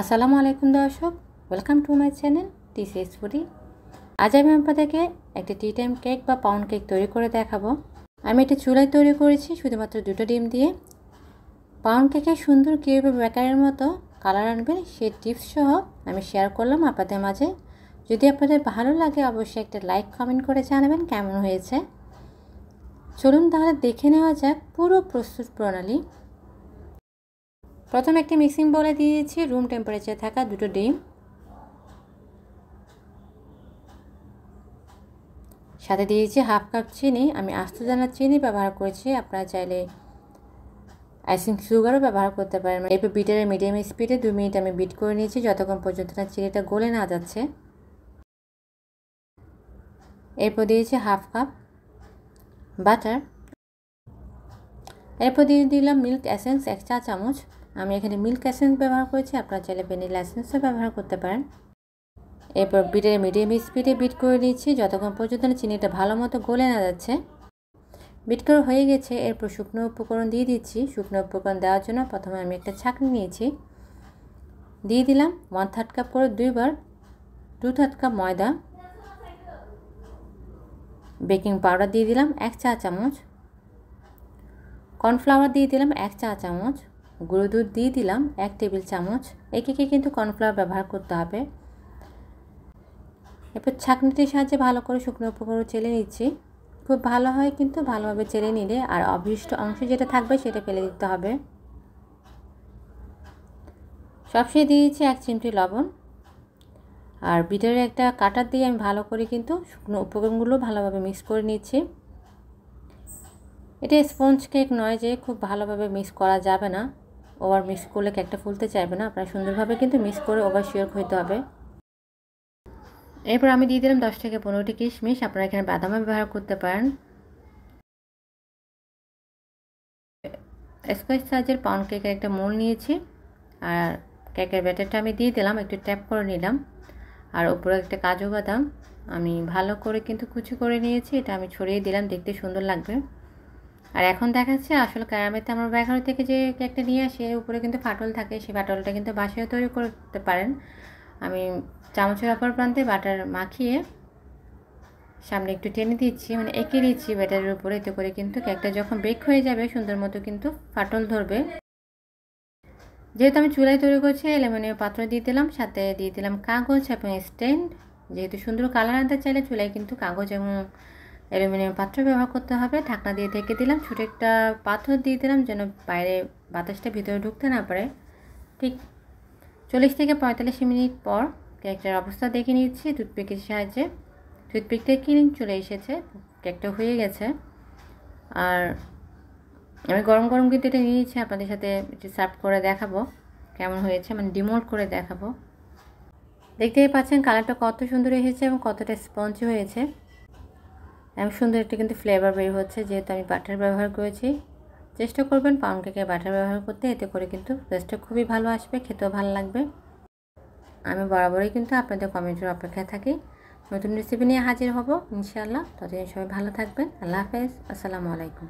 আসসালামু আলাইকুম দর্শক welcome to my channel TCS foodie আজ আমি আপনাদেরকে একটি টি টাইম কেক বা পাউন্ড কেক তৈরি করে দেখাবো আমি এটি চুলায় তৈরি করেছি শুধুমাত্র দুটো ডিম দিয়ে পাউন্ড কেকের সুন্দর কিউবে বেকারের মতো কালার আনবেন সেই টিপস সহ আমি শেয়ার করলাম আপনাদের মাঝে যদি আপনাদের ভালো লাগে অবশ্যই একটা লাইক কমেন্ট করে জানাবেন কেমন হয়েছে চলুন তাহলে দেখে নেওয়া যাক পুরো প্রস্তুত প্রণালী প্রথম একটি মিক্সিং বলে দিয়েছি রুম টেম্পারেচার থাকা দুটো ডিম সাথে দিয়েছি হাফ কাপ চিনি আমি আস্ত চিনি ব্যবহার করেছি আপনারা চাইলে আইসিং সুগারও ব্যবহার করতে পারেন এরপর বিটারের মিডিয়াম স্পিডে দু মিনিট আমি বিট করে নিয়েছি যতক্ষণ পর্যন্ত না চিনিটা গলে না যাচ্ছে এরপর দিয়েছি হাফ কাপ বাটার এরপর দিয়ে দিলাম মিল্ক অ্যাসেন্স এক চা চামচ আমি এখানে মিল্ক অ্যাসেন্স ব্যবহার করেছি আপনারা চাইলে ভ্যানিলা অ্যাসেন্সও ব্যবহার করতে পারেন এরপর বিটের মিডিয়াম স্পিডে বিট করে নিচ্ছি যতক্ষণ পর্যন্ত চিনিটা ভালো মতো গলে না যাচ্ছে বিট করে হয়ে গেছে এরপর শুকনো উপকরণ দিয়ে দিচ্ছি শুকনো উপকরণ দেওয়ার জন্য প্রথমে আমি একটা ছাঁকনি নিয়েছি দিয়ে দিলাম ওয়ান থার্ড কাপ করে দুইবার টু থার্ড কাপ ময়দা বেকিং পাউডার দিয়ে দিলাম এক চা চামচ কর্নফ্লাওয়ার দিয়ে দিলাম এক চা চামচ গুঁড়ো দুধ দিয়ে দিলাম এক টেবিল চামচ একে কিন্তু কর্নফ্লাওয়ার ব্যবহার করতে হবে এরপর ছাঁকনিটির সাহায্যে ভালো করে শুকনো উপকরণ চেলে নিচ্ছি খুব ভালো হয় কিন্তু ভালোভাবে চেলে নিলে আর অভিষ্ট অংশ যেটা থাকবে সেটা ফেলে দিতে হবে সবশেষে দিয়েছি এক চিমটি লবণ আর বিটারের একটা কাটার দিয়ে আমি ভালো করে কিন্তু শুকনো উপকরণগুলো ভালোভাবে মিক্স করে নিচ্ছি এটা স্পঞ্জ কেক নয় যে খুব ভালোভাবে মিক্স করা যাবে না ওভার মিক্স করলে কেকটা ফুলতে চাইবে না আপনার সুন্দরভাবে কিন্তু মিক্স করে ওভার শিওর হইতে হবে এরপর আমি দিয়ে দিলাম দশ থেকে পনেরোটি কিশমিশ আপনারা এখানে বাদামও ব্যবহার করতে পারেন স্কোয়ার সাইজের পাউন্ড কেকের একটা মোল নিয়েছি আর কেকের ব্যাটারটা আমি দিয়ে দিলাম একটু ট্যাপ করে নিলাম আর ওপরে একটা কাজু বাদাম আমি ভালো করে কিন্তু কুচি করে নিয়েছি এটা আমি ছড়িয়ে দিলাম দেখতে সুন্দর লাগবে আর এখন দেখাচ্ছে আসল ক্যারামেতে আমরা বেকারো থেকে যে কেকটা নিয়ে আসি উপরে কিন্তু ফাটল থাকে সেই ফাটলটা কিন্তু বাসায় তৈরি করতে পারেন আমি চামচের অপর প্রান্তে বাটার মাখিয়ে সামনে একটু টেনে দিচ্ছি মানে এঁকে দিচ্ছি ব্যাটারের উপরে এতে করে কিন্তু কেকটা যখন বেক হয়ে যাবে সুন্দর মতো কিন্তু ফাটল ধরবে যেহেতু আমি চুলায় তৈরি করছি অ্যালুমিনিয়াম পাত্র দিয়ে দিলাম সাথে দিয়ে দিলাম কাগজ এবং স্ট্যান্ড যেহেতু সুন্দর কালার আনতে চাইলে চুলায় কিন্তু কাগজ এবং অ্যালুমিনিয়াম পাত্র ব্যবহার করতে হবে ঢাকনা দিয়ে ঢেকে দিলাম ছোট একটা পাথর দিয়ে দিলাম যেন বাইরে বাতাসটা ভিতরে ঢুকতে না পারে ঠিক চল্লিশ থেকে পঁয়তাল্লিশ মিনিট পর কেকটার অবস্থা দেখে নিচ্ছি টুথপিকের সাহায্যে টুথপিকটা কিনে চলে এসেছে কেকটা হয়ে গেছে আর আমি গরম গরম কিন্তু এটা নিয়েছি আপনাদের সাথে সার্ভ করে দেখাবো কেমন হয়েছে মানে ডিমোল্ড করে দেখাবো দেখতেই পাচ্ছেন কালারটা কত সুন্দর এসেছে এবং কতটা স্পঞ্জ হয়েছে এমন সুন্দর একটি কিন্তু ফ্লেভার বের হচ্ছে যেহেতু আমি বাটার ব্যবহার করেছি চেষ্টা করবেন পাউন্ড কেকে বাটার ব্যবহার করতে এতে করে কিন্তু টেস্টটা খুবই ভালো আসবে খেতেও ভালো লাগবে আমি বরাবরই কিন্তু আপনাদের কমেন্টের অপেক্ষায় থাকি নতুন রেসিপি নিয়ে হাজির হব ইনশাআল্লাহ ততদিন সবাই ভালো থাকবেন আল্লাহ হাফেজ আসসালামু আলাইকুম